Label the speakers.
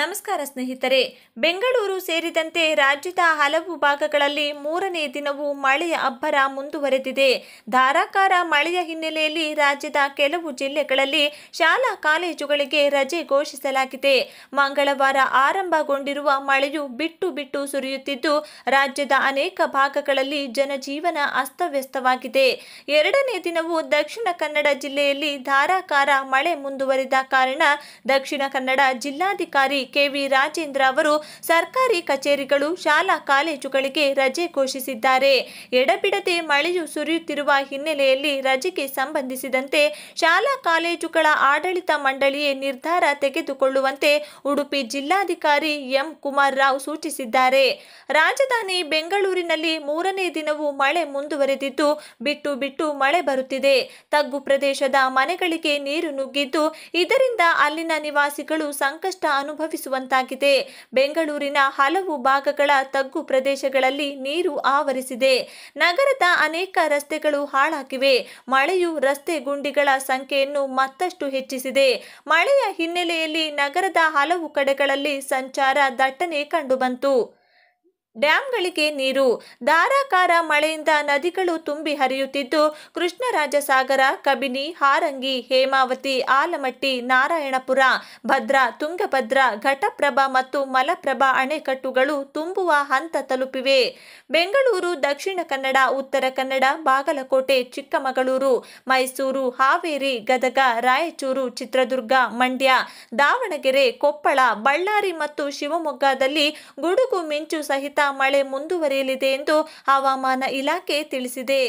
Speaker 1: ನಮಸ್ಕಾರ ಸ್ನೇಹಿತರೆ ಬೆಂಗಳೂರು ಸೇರಿದಂತೆ ರಾಜ್ಯದ ಹಲವು ಭಾಗಗಳಲ್ಲಿ ಮೂರನೇ ದಿನವೂ ಮಳೆಯ ಅಬ್ಬರ ಮುಂದುವರೆದಿದೆ ಧಾರಾಕಾರ ಮಳೆಯ ಹಿನ್ನೆಲೆಯಲ್ಲಿ ರಾಜ್ಯದ ಕೆಲವು ಜಿಲ್ಲೆಗಳಲ್ಲಿ ಶಾಲಾ ಕಾಲೇಜುಗಳಿಗೆ ರಜೆ ಘೋಷಿಸಲಾಗಿದೆ ಮಂಗಳವಾರ ಆರಂಭಗೊಂಡಿರುವ ಮಳೆಯು ಬಿಟ್ಟು ಬಿಟ್ಟು ಸುರಿಯುತ್ತಿದ್ದು ರಾಜ್ಯದ ಅನೇಕ ಭಾಗಗಳಲ್ಲಿ ಜನಜೀವನ ಅಸ್ತವ್ಯಸ್ತವಾಗಿದೆ ಎರಡನೇ ದಿನವೂ ದಕ್ಷಿಣ ಕನ್ನಡ ಜಿಲ್ಲೆಯಲ್ಲಿ ಧಾರಾಕಾರ ಮಳೆ ಮುಂದುವರಿದ ಕಾರಣ ದಕ್ಷಿಣ ಕನ್ನಡ ಜಿಲ್ಲಾಧಿಕಾರಿ ಕೆವಿ ರಾಜೇಂದ್ರ ಅವರು ಸರ್ಕಾರಿ ಕಚೇರಿಗಳು ಶಾಲಾ ಕಾಲೇಜುಗಳಿಗೆ ರಜೆ ಘೋಷಿಸಿದ್ದಾರೆ ಎಡಬಿಡದೆ ಮಳೆಯು ಸುರಿಯುತ್ತಿರುವ ಹಿನ್ನೆಲೆಯಲ್ಲಿ ರಜೆಗೆ ಸಂಬಂಧಿಸಿದಂತೆ ಶಾಲಾ ಕಾಲೇಜುಗಳ ಆಡಳಿತ ಮಂಡಳಿಯೇ ನಿರ್ಧಾರ ತೆಗೆದುಕೊಳ್ಳುವಂತೆ ಉಡುಪಿ ಜಿಲ್ಲಾಧಿಕಾರಿ ಎಂ ಕುಮಾರ್ ರಾವ್ ಸೂಚಿಸಿದ್ದಾರೆ ರಾಜಧಾನಿ ಬೆಂಗಳೂರಿನಲ್ಲಿ ಮೂರನೇ ದಿನವೂ ಮಳೆ ಮುಂದುವರೆದಿದ್ದು ಬಿಟ್ಟು ಬಿಟ್ಟು ಮಳೆ ಬರುತ್ತಿದೆ ತಗ್ಗು ಪ್ರದೇಶದ ಮನೆಗಳಿಗೆ ನೀರು ನುಗ್ಗಿದ್ದು ಇದರಿಂದ ಅಲ್ಲಿನ ನಿವಾಸಿಗಳು ಸಂಕಷ್ಟ ಅನುಭವ ಸಂಭವಿಸುವಂತಾಗಿದೆ ಬೆಂಗಳೂರಿನ ಹಲವು ಭಾಗಗಳ ತಗ್ಗು ಪ್ರದೇಶಗಳಲ್ಲಿ ನೀರು ಆವರಿಸಿದೆ ನಗರದ ಅನೇಕ ರಸ್ತೆಗಳು ಹಾಳಾಗಿವೆ ಮಳೆಯು ರಸ್ತೆ ಗುಂಡಿಗಳ ಸಂಖ್ಯೆಯನ್ನು ಮತ್ತಷ್ಟು ಹೆಚ್ಚಿಸಿದೆ ಮಳೆಯ ಹಿನ್ನೆಲೆಯಲ್ಲಿ ನಗರದ ಹಲವು ಕಡೆಗಳಲ್ಲಿ ಸಂಚಾರ ದಟ್ಟಣೆ ಕಂಡುಬಂತು ಡ್ಯಾಂಗಳಿಗೆ ನೀರು ಧಾರಾಕಾರ ಮಳೆಯಿಂದ ನದಿಗಳು ತುಂಬಿ ಹರಿಯುತ್ತಿದ್ದು ಕೃಷ್ಣರಾಜಸಾಗರ ಕಬಿನಿ ಹಾರಂಗಿ ಹೇಮಾವತಿ ಆಲಮಟ್ಟಿ ನಾರಾಯಣಪುರ ಭದ್ರಾ ತುಂಗಭದ್ರಾ ಘಟಪ್ರಭಾ ಮತ್ತು ಮಲಪ್ರಭಾ ಅಣೆಕಟ್ಟುಗಳು ತುಂಬುವ ಹಂತ ತಲುಪಿವೆ ಬೆಂಗಳೂರು ದಕ್ಷಿಣ ಕನ್ನಡ ಉತ್ತರ ಕನ್ನಡ ಬಾಗಲಕೋಟೆ ಚಿಕ್ಕಮಗಳೂರು ಮೈಸೂರು ಹಾವೇರಿ ಗದಗ ರಾಯಚೂರು ಚಿತ್ರದುರ್ಗ ಮಂಡ್ಯ ದಾವಣಗೆರೆ ಕೊಪ್ಪಳ ಬಳ್ಳಾರಿ ಮತ್ತು ಶಿವಮೊಗ್ಗದಲ್ಲಿ ಗುಡುಗು ಮಿಂಚು ಸಹಿತ ಮಳೆ ಮುಂದುವರಿಯಲಿದೆ ಎಂದು ಹವಾಮಾನ ಇಲಾಖೆ ತಿಳಿಸಿದೆ